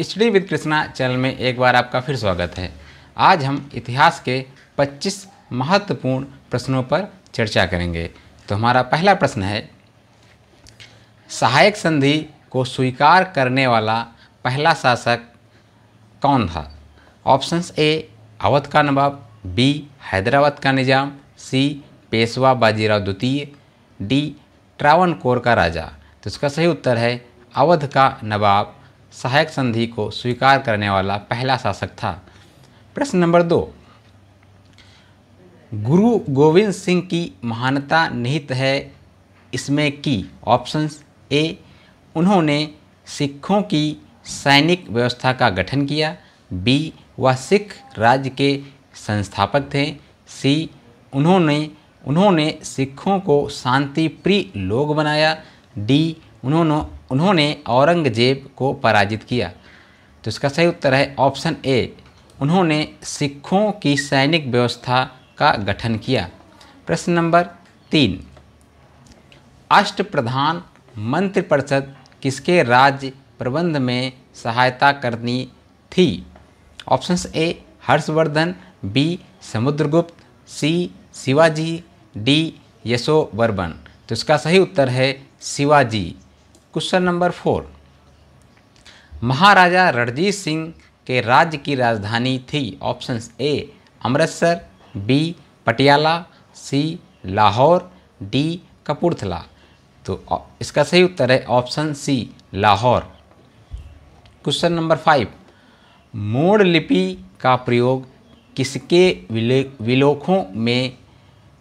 study with Krishna channel में एक बार आपका फिर स्वागत है आज हम इतिहास के 25 महत्वपूर्ण प्रश्नों पर चर्चा करेंगे तो हमारा पहला प्रश्न है सहायक संधि को स्वीकार करने वाला पहला शासक कौन था ऑप्शंस ए अवध का नवाब बी हैदराबाद का निज़ाम सी पेशवा बाजीराव द्वितीय डी ट्रावन कोर का राजा तो इसका सही उत्तर है अवध का नवाब सहायक संधि को स्वीकार करने वाला पहला शासक था प्रश्न नंबर दो गुरु गोविंद सिंह की महानता निहित है इसमें की ऑप्शंस ए उन्होंने सिखों की सैनिक व्यवस्था का गठन किया बी वह सिख राज्य के संस्थापक थे सी उन्होंने उन्होंने सिखों को शांति प्रिय लोग बनाया डी उन्होंने उन्होंने औरंगजेब को पराजित किया तो इसका सही उत्तर है ऑप्शन ए उन्होंने सिखों की सैनिक व्यवस्था का गठन किया प्रश्न नंबर तीन अष्ट प्रधान मंत्रिपरिषद किसके राज्य प्रबंध में सहायता करनी थी options A Harshvardhan B Samudragupta C Shivaji D Yashovarman तो इसका सही उत्तर है Shivaji question number four Maharaja Ranjit Singh के राज्य की राजधानी थी option A Amritsar B Patiala C Lahore D Kapurthala तो इसका सही उत्तर है option C Lahore question number five मोड़ लिपि का प्रयोग किसके विले विलोखों में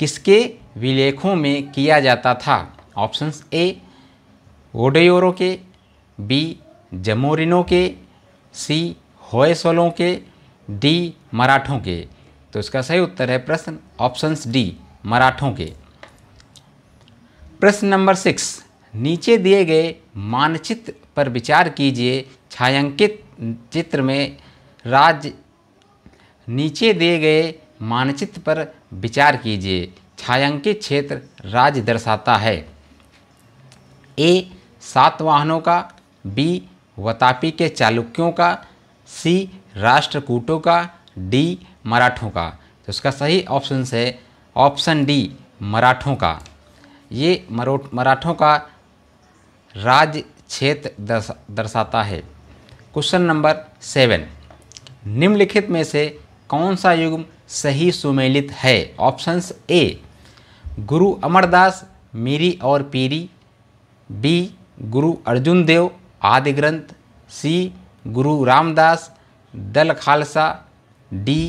किसके विलेखों में किया जाता था ऑप्शन ए ओडेयोरों के बी जमोरिनों के सी होयसलों के डी मराठों के तो इसका सही उत्तर है प्रश्न ऑप्शन डी मराठों के प्रश्न नंबर सिक्स नीचे दिए गए मानचित्र पर विचार कीजिए छायांकित चित्र में राज्य नीचे दिए गए मानचित्र पर विचार कीजिए छायांकित क्षेत्र राज्य दर्शाता है ए सात वाहनों का बी वतापी के चालुक्यों का सी राष्ट्रकूटों का डी मराठों का तो इसका सही ऑप्शन है ऑप्शन डी मराठों का ये मराठों का राज क्षेत्र दर्शा, दर्शाता है क्वेश्चन नंबर सेवन निम्नलिखित में से कौन सा युग्म सही सुमेलित है ऑप्शंस ए गुरु अमरदास मीरी और पीरी बी गुरु अर्जुन देव आदि ग्रंथ सी गुरु रामदास दल खालसा डी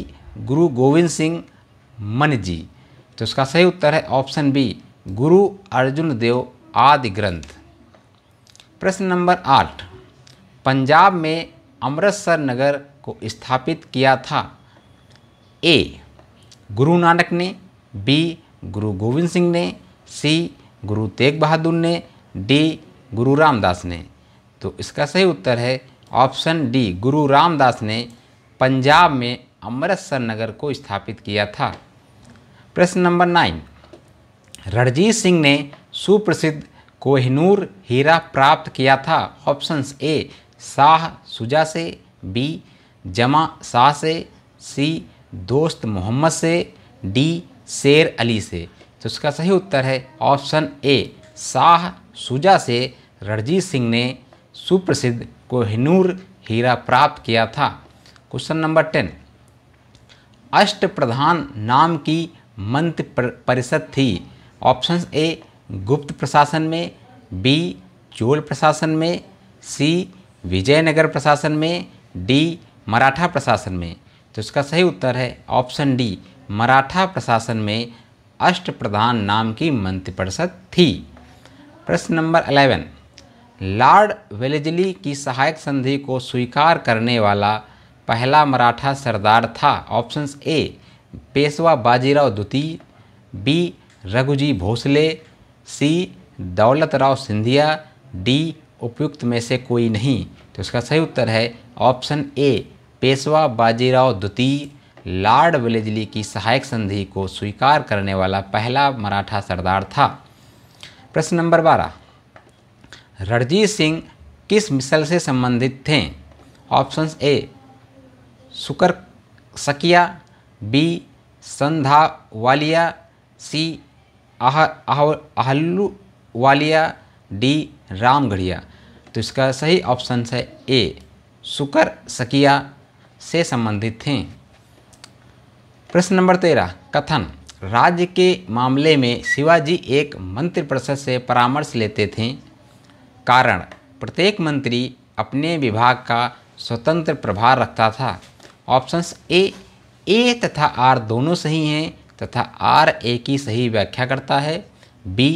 गुरु गोविंद सिंह मन जी तो इसका सही उत्तर है ऑप्शन बी गुरु अर्जुन देव आदि ग्रंथ प्रश्न नंबर आठ पंजाब में अमृतसर नगर को स्थापित किया था ए गुरु नानक ने बी गुरु गोविंद सिंह ने सी गुरु तेग बहादुर ने डी गुरु रामदास ने तो इसका सही उत्तर है ऑप्शन डी गुरु रामदास ने पंजाब में अमृतसर नगर को स्थापित किया था प्रश्न नंबर नाइन रणजीत सिंह ने सुप्रसिद्ध कोहिनूर हीरा प्राप्त किया था ऑप्शंस ए शाह सुजा से बी जमा शाह से सी दोस्त मोहम्मद से डी शेर अली से तो इसका सही उत्तर है ऑप्शन ए शाह सुजा से रणजीत सिंह ने सुप्रसिद्ध कोहिनूर हीरा प्राप्त किया था क्वेश्चन नंबर टेन अष्ट प्रधान नाम की मंत्र परिषद थी ऑप्शंस ए गुप्त प्रशासन में बी चोल प्रशासन में सी विजयनगर प्रशासन में डी मराठा प्रशासन में तो इसका सही उत्तर है ऑप्शन डी मराठा प्रशासन में अष्ट प्रधान नाम की मंत्रिपरिषद थी प्रश्न नंबर अलेवन लॉर्ड वेलेजली की सहायक संधि को स्वीकार करने वाला पहला मराठा सरदार था ऑप्शन ए पेशवा बाजीराव द्वितीय B Raghuji Bhosale C Daulatrao Scindia D उपयुक्त में से कोई नहीं तो इसका सही उत्तर है ऑप्शन ए पेशवा बाजीराव द्वितीय लॉर्ड विलेजली की सहायक संधि को स्वीकार करने वाला पहला मराठा सरदार था प्रश्न नंबर बारह रणजीत सिंह किस मिसल से संबंधित थे options A Sukerchakia B Sandhawalia C ah, ah, Ahluwalia D Ramgarhia तो इसका सही ऑप्शन है ए सुकर सकिया से संबंधित थे प्रश्न नंबर तेरह कथन राज्य के मामले में शिवाजी एक मंत्रिपरिषद से परामर्श लेते थे कारण प्रत्येक मंत्री अपने विभाग का स्वतंत्र प्रभार रखता था ऑप्शंस ए ए तथा आर दोनों सही हैं तथा आर ए की सही व्याख्या करता है बी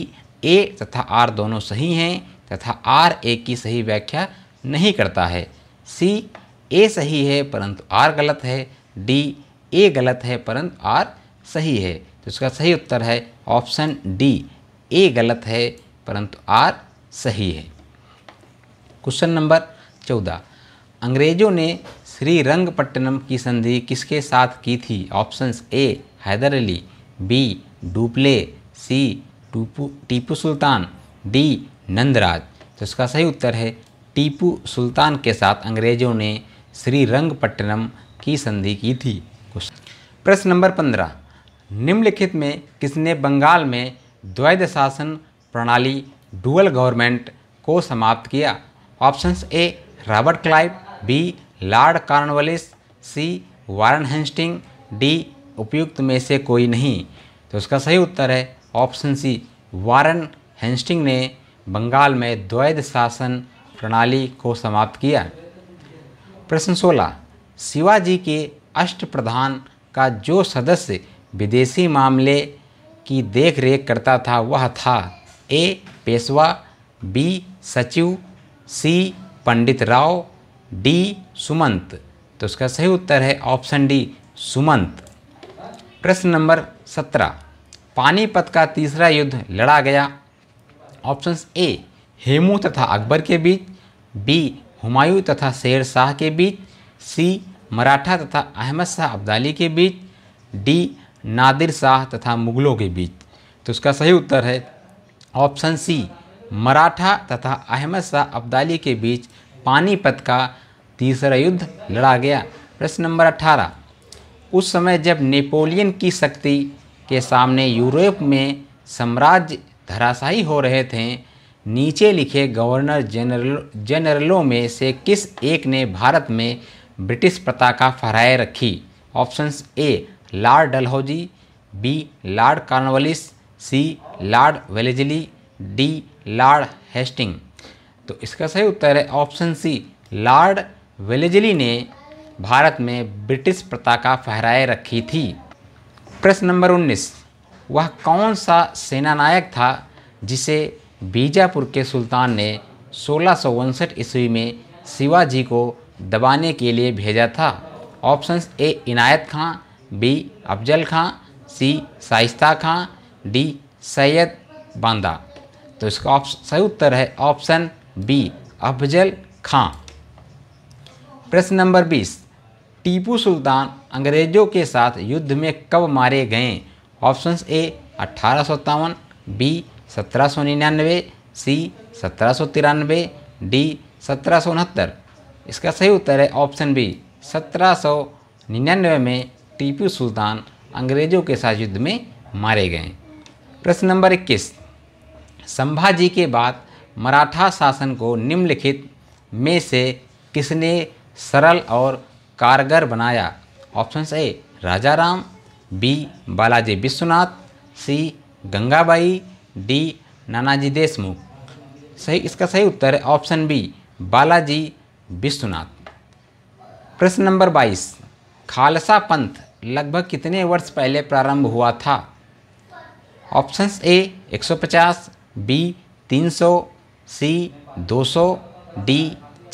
ए तथा आर दोनों सही हैं तथा आर ए की सही व्याख्या नहीं करता है सी ए सही है परंतु आर गलत है डी ए गलत है परंतु आर सही है तो इसका सही उत्तर है ऑप्शन डी ए गलत है परंतु आर सही है क्वेश्चन नंबर चौदह अंग्रेजों ने श्री रंगपट्टनम की संधि किसके साथ की थी options A Haidar Ali B Dupleix C Tipu Tipu Sultan D Nandraj तो इसका सही उत्तर है टीपू सुल्तान के साथ अंग्रेजों ने श्री रंगपट्टनम की संधि की थी प्रश्न नंबर पंद्रह निम्नलिखित में किसने बंगाल में द्वैध शासन प्रणाली डुअल गवर्नमेंट को समाप्त किया options A Robert Clive B Lord Cornwallis C Warren Hastings D उपयुक्त में से कोई नहीं तो इसका सही उत्तर है ऑप्शन सी वारन हेस्टिंग ने बंगाल में द्वैध शासन प्रणाली को समाप्त किया प्रश्न सोलह शिवाजी के अष्ट प्रधान का जो सदस्य विदेशी मामले की देख रेख करता था वह था ए Peshwa B Sachiv C Panditrao D Sumant तो इसका सही उत्तर है ऑप्शन डी सुमंत प्रश्न नंबर सत्रह पानीपत का तीसरा युद्ध लड़ा गया ऑप्शन ए हेमू तथा अकबर के बीच बी हुमायूं तथा शेर शाह के बीच सी मराठा तथा अहमद शाह अब्दाली के बीच डी नादिर शाह तथा मुगलों के बीच तो इसका सही उत्तर है ऑप्शन सी मराठा तथा अहमद शाह अब्दाली के बीच पानीपत का तीसरा युद्ध लड़ा गया प्रश्न नंबर अठारह उस समय जब नेपोलियन की शक्ति के सामने यूरोप में साम्राज्य धराशाही हो रहे थे नीचे लिखे गवर्नर जनरल जनरलों में से किस एक ने भारत में ब्रिटिश पताका फहराए रखी options A Lord Dalhousie B Lord Cornwallis C Lord Wellesley D Lord Hastings तो इसका सही उत्तर है ऑप्शन सी लॉर्ड वेलेजली ने भारत में ब्रिटिश पताका फहराए रखी थी प्रश्न नंबर 19 वह कौन सा सेनानायक था जिसे बीजापुर के सुल्तान ने सोलह ईस्वी में शिवाजी को दबाने के लिए भेजा था options A Inayat Khan B Afzal Khan C Shaista Khan D Syed Banda तो इसका सही उत्तर है ऑप्शन बी अफजल खां प्रश्न नंबर बीस टीपू सुल्तान अंग्रेजों के साथ युद्ध में कब मारे गए ऑप्शन ए अठारह सौ सत्तावन बी सत्रह सौ निन्यानवे सी सत्रह सौ तिरानवे डी सत्रह सौ उनहत्तर इसका सही उत्तर है ऑप्शन बी सत्रह सौ निन्यानवे में टीपू सुल्तान अंग्रेजों के साथ युद्ध में मारे गए प्रश्न नंबर इक्कीस संभाजी के बाद मराठा शासन को निम्नलिखित में से किसने सरल और कारगर बनाया option A Raja Ram B Balaji Vishwanath C Gangabai D Nanaji Deshmukh सही इसका सही उत्तर है ऑप्शन बी बालाजी विश्वनाथ प्रश्न नंबर 22 खालसा पंथ लगभग कितने वर्ष पहले प्रारंभ हुआ था options A 150 B 300 C 200 D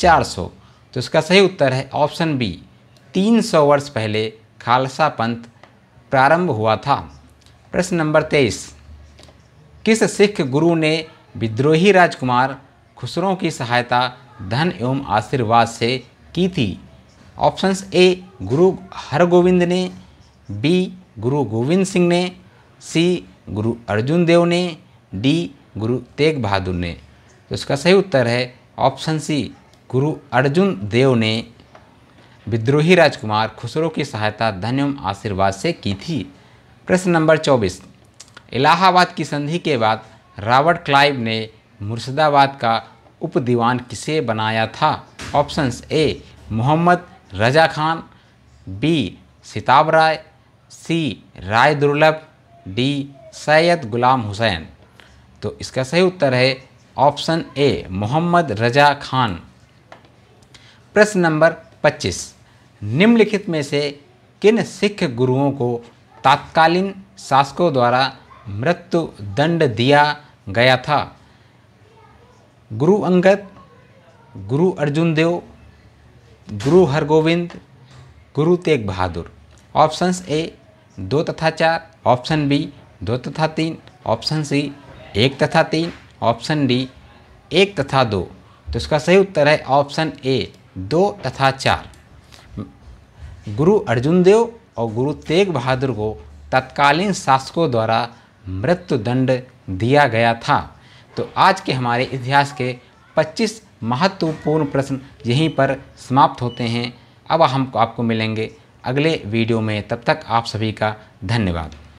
400 तो इसका सही उत्तर है ऑप्शन बी 300 वर्ष पहले खालसा पंथ प्रारंभ हुआ था प्रश्न नंबर 23 किस सिख गुरु ने विद्रोही राजकुमार खुसरों की सहायता धन एवं आशीर्वाद से की थी ऑप्शंस ए गुरु हरगोविंद ने बी गुरु गोविंद सिंह ने सी गुरु अर्जुन देव ने डी गुरु तेग बहादुर ने तो इसका सही उत्तर है ऑप्शन सी गुरु अर्जुन देव ने विद्रोही राजकुमार खुसरो की सहायता धन्यम आशीर्वाद से की थी प्रश्न नंबर चौबीस इलाहाबाद की संधि के बाद रॉबर्ट क्लाइव ने मुर्शिदाबाद का उप दीवान किसे बनाया था options A Mohammad Raza Khan B Sitab Rai C Rai Durlabh D Syed गुलाम हुसैन तो इसका सही उत्तर है ऑप्शन ए मोहम्मद रजा खान प्रश्न नंबर 25 निम्नलिखित में से किन सिख गुरुओं को तात्कालीन शासकों द्वारा मृत्यु दंड दिया गया था गुरु अंगद गुरु अर्जुन देव गुरु हरगोविंद गुरु तेग बहादुर ऑप्शंस ए दो तथा चार ऑप्शन बी दो तथा तीन ऑप्शन सी एक तथा तीन ऑप्शन डी एक तथा दो तो इसका सही उत्तर है ऑप्शन ए दो तथा चार गुरु अर्जुन देव और गुरु तेग बहादुर को तत्कालीन शासकों द्वारा मृत्युदंड दिया गया था तो आज के हमारे इतिहास के 25 महत्वपूर्ण प्रश्न यहीं पर समाप्त होते हैं अब हम आपको मिलेंगे अगले वीडियो में तब तक आप सभी का धन्यवाद